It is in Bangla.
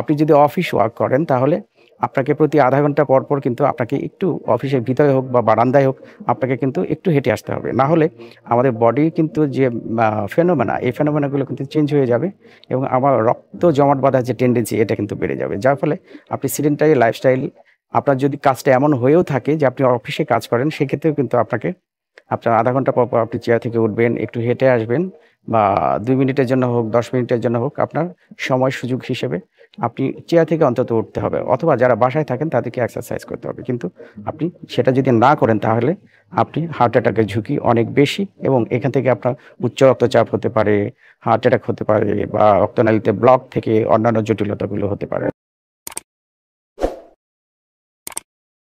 আপনি যদি অফিস ওয়ার্ক করেন তাহলে আপনাকে প্রতি আধা ঘন্টা পর পর কিন্তু আপনাকে একটু অফিসের ভিতরে হোক বা বারান্দায় হোক আপনাকে কিন্তু একটু হেঁটে আসতে হবে না হলে আমাদের বডি কিন্তু যে ফেনোমেনা এই ফেনোমেনাগুলো কিন্তু চেঞ্জ হয়ে যাবে এবং আমার রক্ত জমাট বাঁধার যে টেন্ডেন্সি এটা কিন্তু বেড়ে যাবে যার ফলে আপনি সিডেন্টারি লাইফস্টাইল আপনার যদি কাজটা এমন হয়েও থাকে যে আপনি অফিসে কাজ করেন সেক্ষেত্রেও কিন্তু আপনাকে আপনার আধা ঘন্টা পর পর আপনি চেয়ার থেকে উঠবেন একটু হেঁটে আসবেন বা দুই মিনিটের জন্য হোক দশ মিনিটের জন্য হোক আপনার সময় সুযোগ হিসেবে আপনি চেয়ার থেকে অন্তত উঠতে হবে অথবা যারা বাসায় থাকেন তাদেরকে এক্সারসাইজ করতে হবে কিন্তু আপনি সেটা যদি না করেন তাহলে আপনি হার্ট অ্যাটাকের ঝুঁকি অনেক বেশি এবং এখান থেকে আপনার উচ্চ রক্তচাপ হতে পারে হার্ট অ্যাটাক হতে পারে বা রক্তনালীতে ব্লক থেকে অন্যান্য জটিলতাগুলো হতে পারে